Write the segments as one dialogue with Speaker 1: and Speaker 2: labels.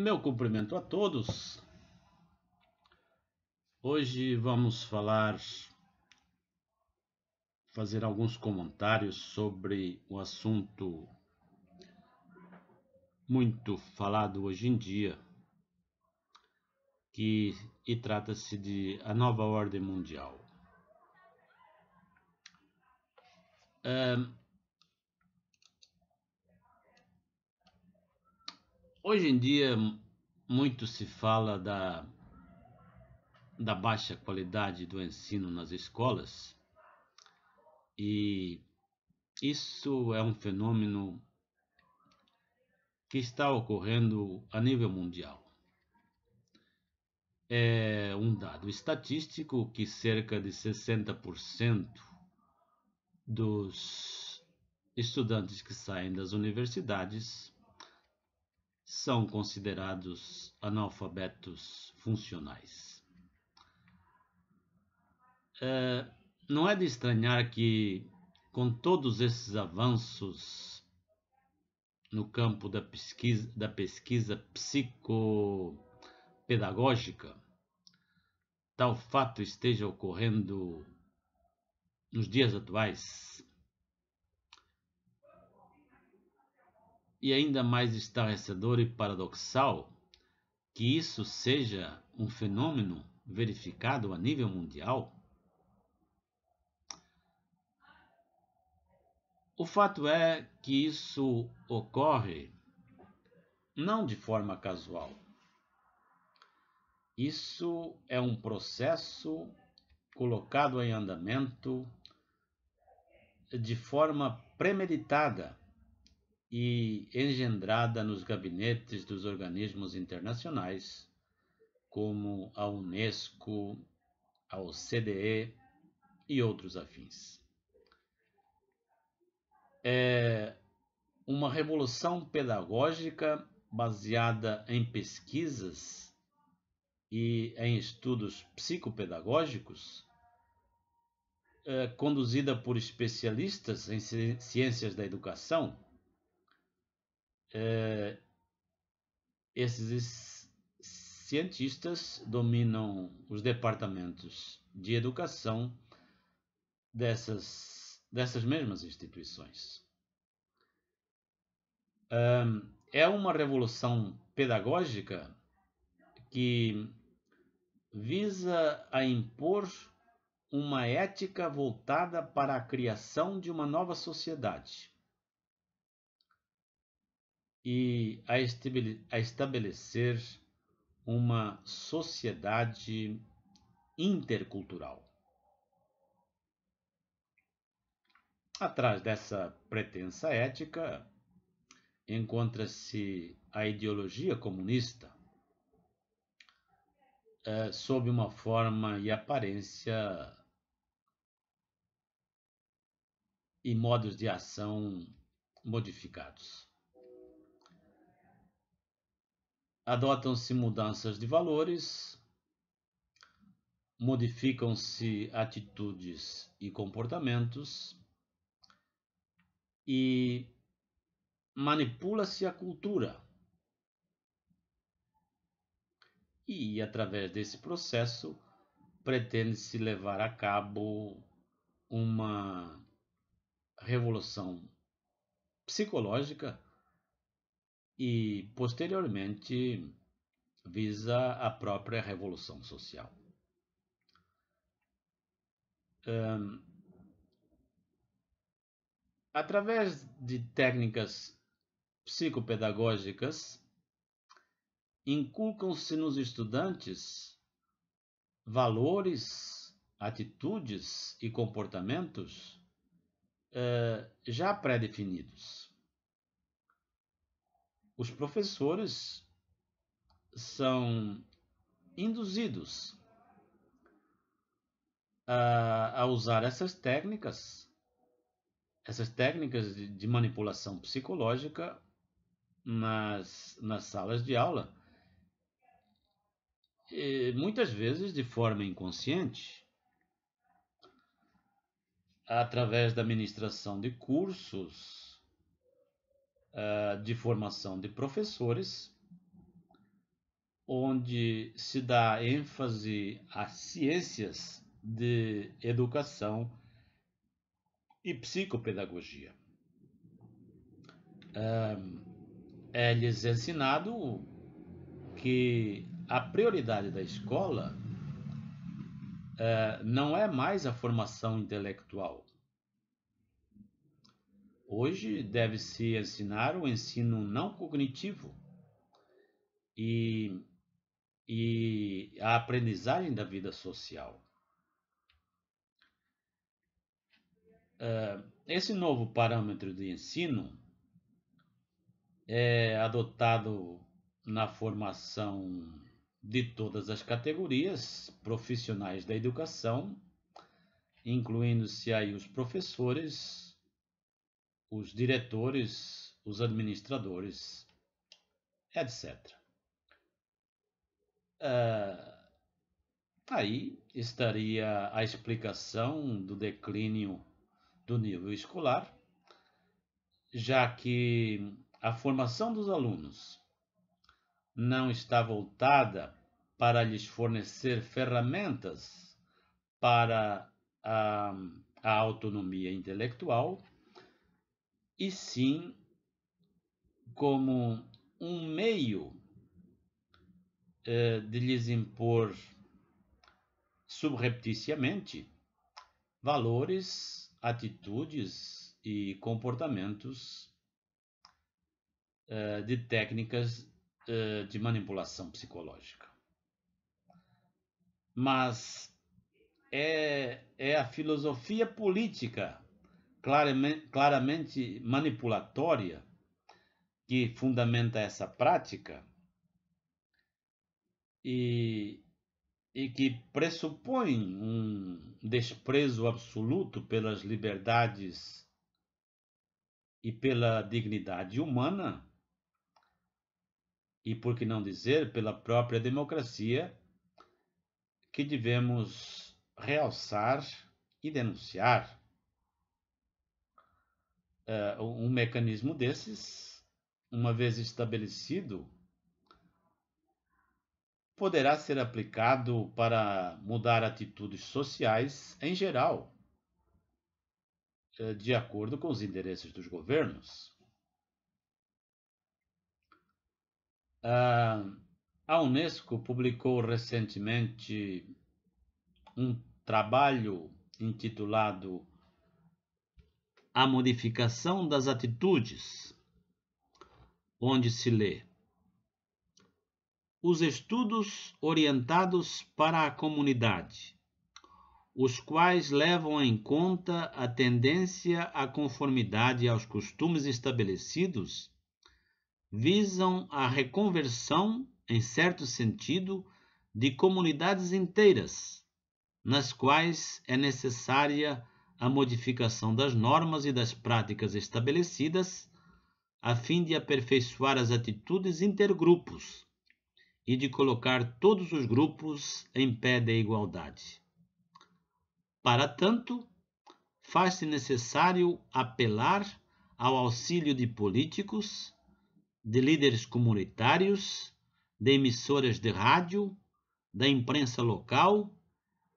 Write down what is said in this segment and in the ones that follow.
Speaker 1: Meu cumprimento a todos. Hoje vamos falar, fazer alguns comentários sobre um assunto muito falado hoje em dia, que e trata-se de a nova ordem mundial. Um, é, Hoje em dia, muito se fala da, da baixa qualidade do ensino nas escolas e isso é um fenômeno que está ocorrendo a nível mundial. É um dado estatístico que cerca de 60% dos estudantes que saem das universidades são considerados analfabetos funcionais. É, não é de estranhar que, com todos esses avanços no campo da pesquisa, da pesquisa psicopedagógica, tal fato esteja ocorrendo nos dias atuais E ainda mais estarrecedor e paradoxal que isso seja um fenômeno verificado a nível mundial? O fato é que isso ocorre não de forma casual. Isso é um processo colocado em andamento de forma premeditada e engendrada nos gabinetes dos organismos internacionais, como a Unesco, a OCDE e outros afins. É uma revolução pedagógica baseada em pesquisas e em estudos psicopedagógicos, é conduzida por especialistas em ciências da educação é, esses cientistas dominam os departamentos de educação dessas, dessas mesmas instituições. É uma revolução pedagógica que visa a impor uma ética voltada para a criação de uma nova sociedade e a estabelecer uma sociedade intercultural. Atrás dessa pretensa ética encontra-se a ideologia comunista, eh, sob uma forma e aparência e modos de ação modificados. adotam-se mudanças de valores, modificam-se atitudes e comportamentos e manipula-se a cultura. E através desse processo pretende-se levar a cabo uma revolução psicológica e, posteriormente, visa a própria revolução social. Um, através de técnicas psicopedagógicas, inculcam-se nos estudantes valores, atitudes e comportamentos uh, já pré-definidos os professores são induzidos a, a usar essas técnicas, essas técnicas de, de manipulação psicológica nas, nas salas de aula, e muitas vezes de forma inconsciente, através da administração de cursos ah, de formação de professores, onde se dá ênfase às ciências de educação e psicopedagogia. Ah, É-lhes ensinado que a prioridade da escola ah, não é mais a formação intelectual, Hoje deve-se ensinar o ensino não cognitivo e, e a aprendizagem da vida social. Ah, esse novo parâmetro de ensino é adotado na formação de todas as categorias profissionais da educação, incluindo-se aí os professores, os diretores, os administradores, etc. Uh, ah, tá aí estaria a explicação do declínio do nível escolar, já que a formação dos alunos não está voltada para lhes fornecer ferramentas para a, a autonomia intelectual e sim como um meio eh, de lhes impor subrepticiamente valores, atitudes e comportamentos eh, de técnicas eh, de manipulação psicológica. Mas é, é a filosofia política claramente manipulatória que fundamenta essa prática e, e que pressupõe um desprezo absoluto pelas liberdades e pela dignidade humana, e por que não dizer pela própria democracia, que devemos realçar e denunciar é, um mecanismo desses, uma vez estabelecido, poderá ser aplicado para mudar atitudes sociais em geral, é, de acordo com os interesses dos governos. É, a Unesco publicou recentemente um trabalho intitulado a modificação das atitudes, onde se lê: os estudos orientados para a comunidade, os quais levam em conta a tendência à conformidade aos costumes estabelecidos, visam a reconversão, em certo sentido, de comunidades inteiras, nas quais é necessária a modificação das normas e das práticas estabelecidas, a fim de aperfeiçoar as atitudes intergrupos e de colocar todos os grupos em pé de igualdade. Para tanto, faz-se necessário apelar ao auxílio de políticos, de líderes comunitários, de emissoras de rádio, da imprensa local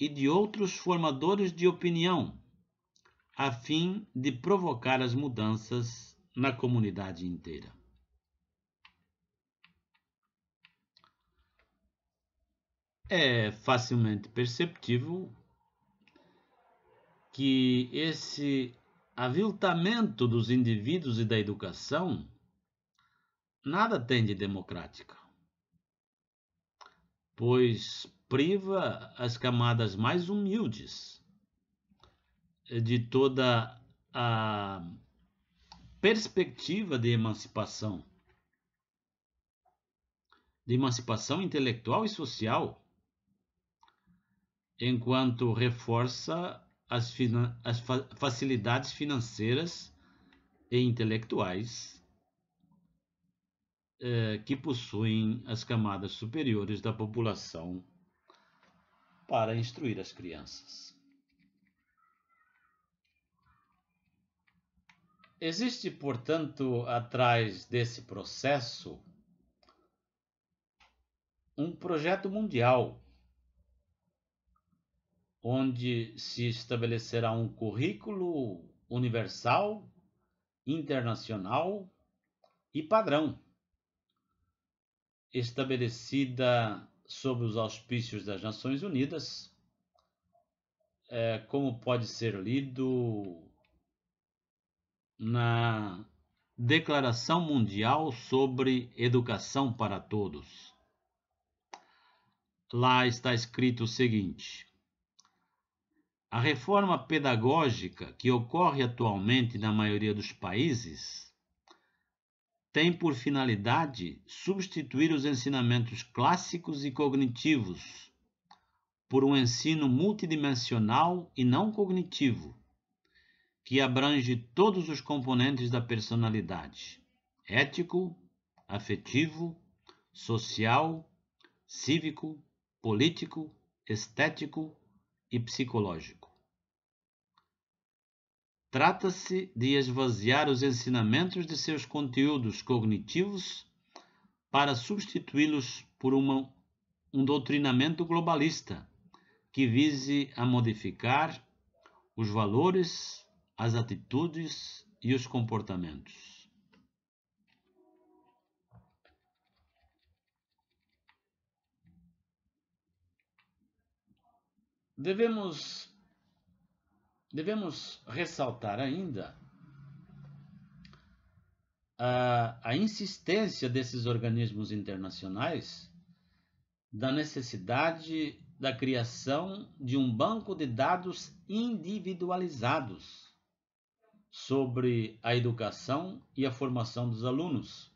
Speaker 1: e de outros formadores de opinião, a fim de provocar as mudanças na comunidade inteira. É facilmente perceptível que esse aviltamento dos indivíduos e da educação nada tem de democrática, pois priva as camadas mais humildes de toda a perspectiva de emancipação, de emancipação intelectual e social, enquanto reforça as, as fa facilidades financeiras e intelectuais eh, que possuem as camadas superiores da população para instruir as crianças. Existe, portanto, atrás desse processo um projeto mundial, onde se estabelecerá um currículo universal, internacional e padrão, estabelecida sob os auspícios das Nações Unidas, eh, como pode ser lido na Declaração Mundial sobre Educação para Todos. Lá está escrito o seguinte: a reforma pedagógica que ocorre atualmente na maioria dos países tem por finalidade substituir os ensinamentos clássicos e cognitivos por um ensino multidimensional e não cognitivo que abrange todos os componentes da personalidade: ético, afetivo, social, cívico, político, estético e psicológico. Trata-se de esvaziar os ensinamentos de seus conteúdos cognitivos para substituí-los por uma, um doutrinamento globalista que vise a modificar os valores, as atitudes e os comportamentos. Devemos, devemos ressaltar ainda a, a insistência desses organismos internacionais da necessidade da criação de um banco de dados individualizados sobre a educação e a formação dos alunos,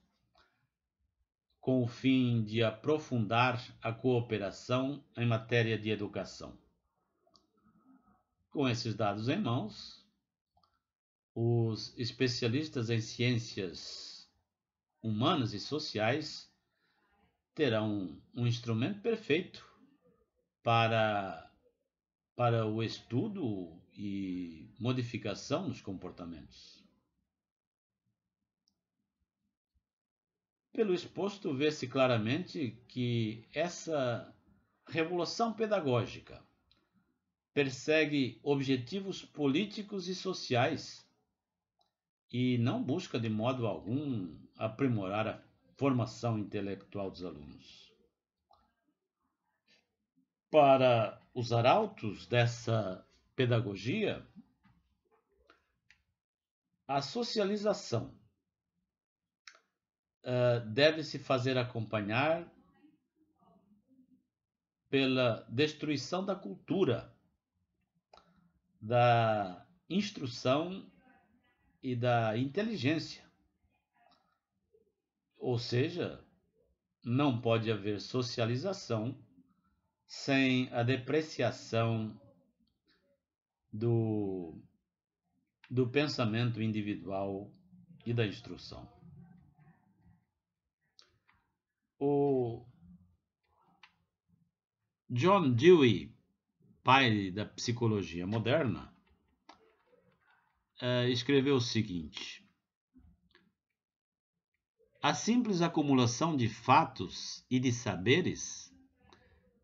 Speaker 1: com o fim de aprofundar a cooperação em matéria de educação. Com esses dados em mãos, os especialistas em ciências humanas e sociais terão um instrumento perfeito para, para o estudo e modificação nos comportamentos. Pelo exposto, vê-se claramente que essa revolução pedagógica persegue objetivos políticos e sociais e não busca de modo algum aprimorar a formação intelectual dos alunos. Para os arautos dessa pedagogia, a socialização uh, deve se fazer acompanhar pela destruição da cultura, da instrução e da inteligência. Ou seja, não pode haver socialização sem a depreciação do, do pensamento individual e da instrução. O John Dewey, pai da psicologia moderna, eh, escreveu o seguinte: A simples acumulação de fatos e de saberes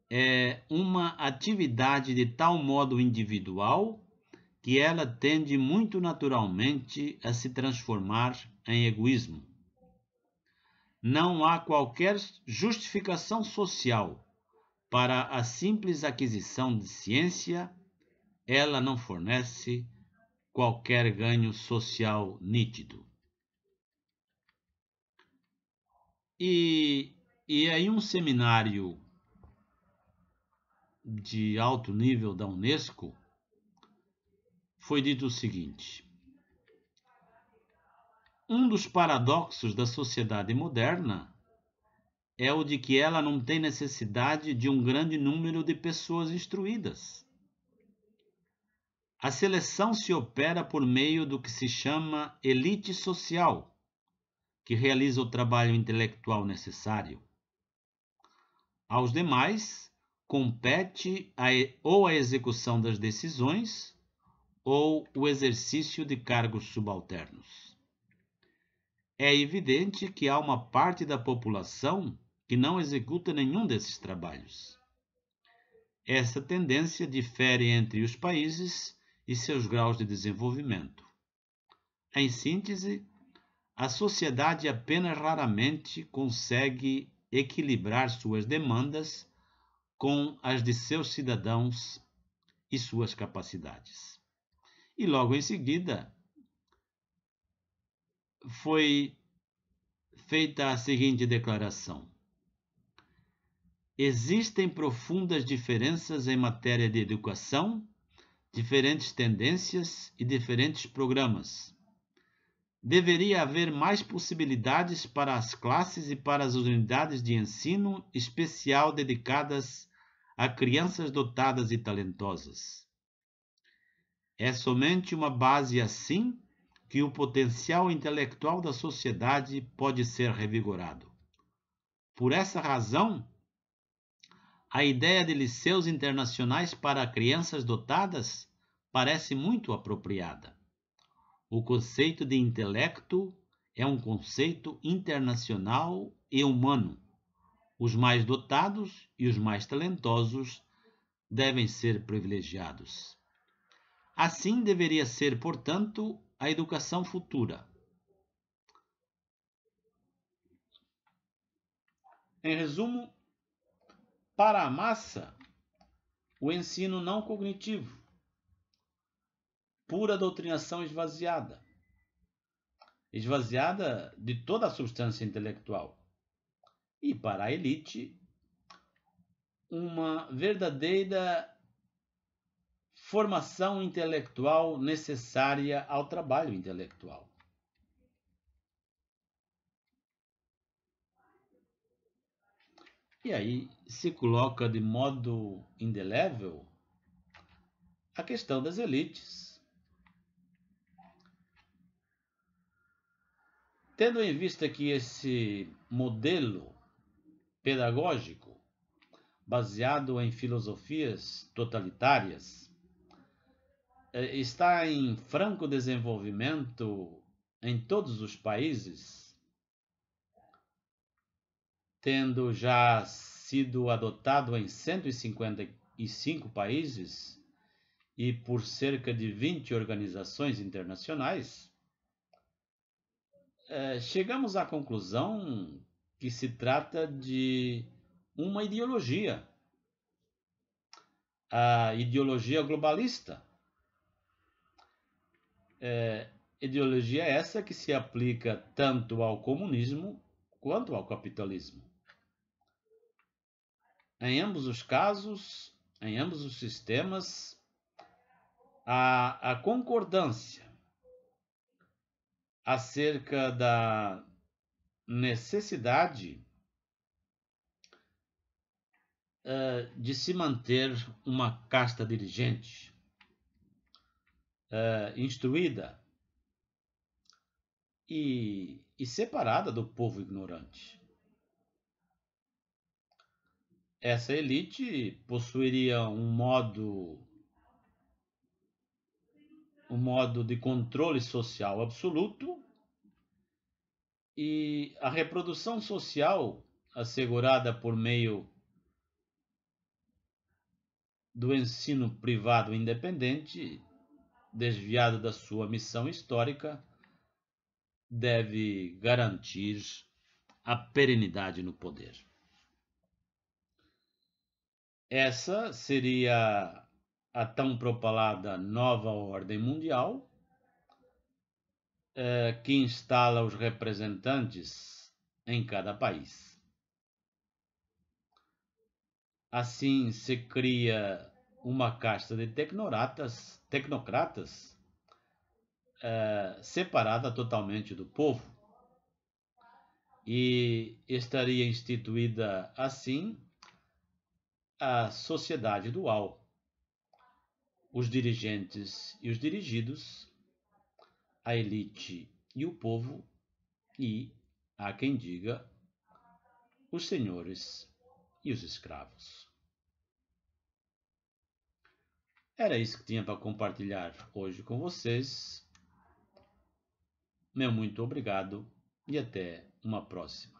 Speaker 1: é uma atividade de tal modo individual que ela tende muito naturalmente a se transformar em egoísmo. Não há qualquer justificação social para a simples aquisição de ciência, ela não fornece qualquer ganho social nítido. E, e aí um seminário de alto nível da Unesco foi dito o seguinte: Um dos paradoxos da sociedade moderna é o de que ela não tem necessidade de um grande número de pessoas instruídas. A seleção se opera por meio do que se chama elite social, que realiza o trabalho intelectual necessário. Aos demais, compete a, ou a execução das decisões ou o exercício de cargos subalternos. É evidente que há uma parte da população que não executa nenhum desses trabalhos. Essa tendência difere entre os países e seus graus de desenvolvimento. Em síntese, a sociedade apenas raramente consegue equilibrar suas demandas com as de seus cidadãos e suas capacidades e logo em seguida foi feita a seguinte declaração: Existem profundas diferenças em matéria de educação, diferentes tendências e diferentes programas. Deveria haver mais possibilidades para as classes e para as unidades de ensino especial dedicadas a crianças dotadas e talentosas. É somente uma base assim que o potencial intelectual da sociedade pode ser revigorado. Por essa razão, a ideia de liceus internacionais para crianças dotadas parece muito apropriada. O conceito de intelecto é um conceito internacional e humano. Os mais dotados e os mais talentosos devem ser privilegiados. Assim deveria ser, portanto, a educação futura. Em resumo, para a massa, o ensino não cognitivo, pura doutrinação esvaziada, esvaziada de toda a substância intelectual. E para a elite, uma verdadeira formação intelectual necessária ao trabalho intelectual. E aí se coloca de modo indelével a questão das elites. Tendo em vista que esse modelo pedagógico, baseado em filosofias totalitárias, é, está em franco desenvolvimento em todos os países, tendo já sido adotado em 155 países e por cerca de 20 organizações internacionais, é, chegamos à conclusão que se trata de uma ideologia, a ideologia globalista é, ideologia essa que se aplica tanto ao comunismo quanto ao capitalismo. Em ambos os casos, em ambos os sistemas, a, a concordância acerca da necessidade uh, de se manter uma casta dirigente uh, instruída e, e separada do povo ignorante. Essa elite possuiria um modo um modo de controle social absoluto e a reprodução social assegurada por meio do ensino privado independente desviada da sua missão histórica, deve garantir a perenidade no poder. Essa seria a tão propalada nova ordem mundial, eh, que instala os representantes em cada país. Assim se cria uma casta de tecnoratas tecnocratas é, separada totalmente do povo e estaria instituída assim a sociedade dual. Os dirigentes e os dirigidos, a elite e o povo, e, há quem diga, os senhores e os escravos. Era isso que tinha para compartilhar hoje com vocês. Meu muito obrigado e até uma próxima.